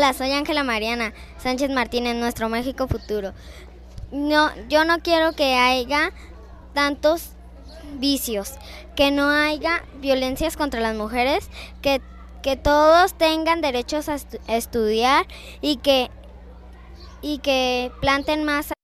Hola, soy Ángela Mariana Sánchez Martínez, nuestro México futuro. No, yo no quiero que haya tantos vicios, que no haya violencias contra las mujeres, que, todos tengan derechos a, estudiar y que, y que planten más.